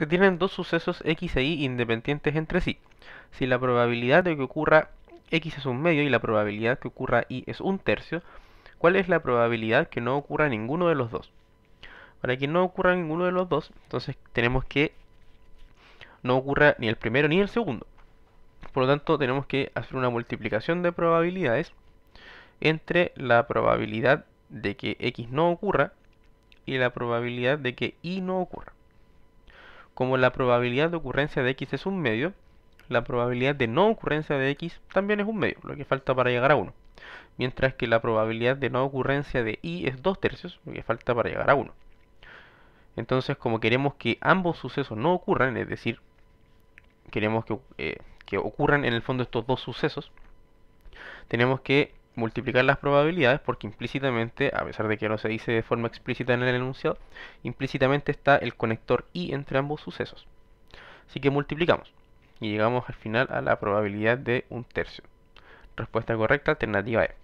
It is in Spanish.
que tienen dos sucesos X e Y independientes entre sí. Si la probabilidad de que ocurra X es un medio y la probabilidad que ocurra Y es un tercio, ¿cuál es la probabilidad que no ocurra ninguno de los dos? Para que no ocurra ninguno de los dos, entonces tenemos que no ocurra ni el primero ni el segundo. Por lo tanto, tenemos que hacer una multiplicación de probabilidades entre la probabilidad de que X no ocurra y la probabilidad de que Y no ocurra. Como la probabilidad de ocurrencia de x es un medio, la probabilidad de no ocurrencia de x también es un medio, lo que falta para llegar a 1. Mientras que la probabilidad de no ocurrencia de y es 2 tercios, lo que falta para llegar a 1. Entonces, como queremos que ambos sucesos no ocurran, es decir, queremos que, eh, que ocurran en el fondo estos dos sucesos, tenemos que multiplicar las probabilidades porque implícitamente, a pesar de que no se dice de forma explícita en el enunciado, implícitamente está el conector i entre ambos sucesos. Así que multiplicamos y llegamos al final a la probabilidad de un tercio. Respuesta correcta, alternativa E.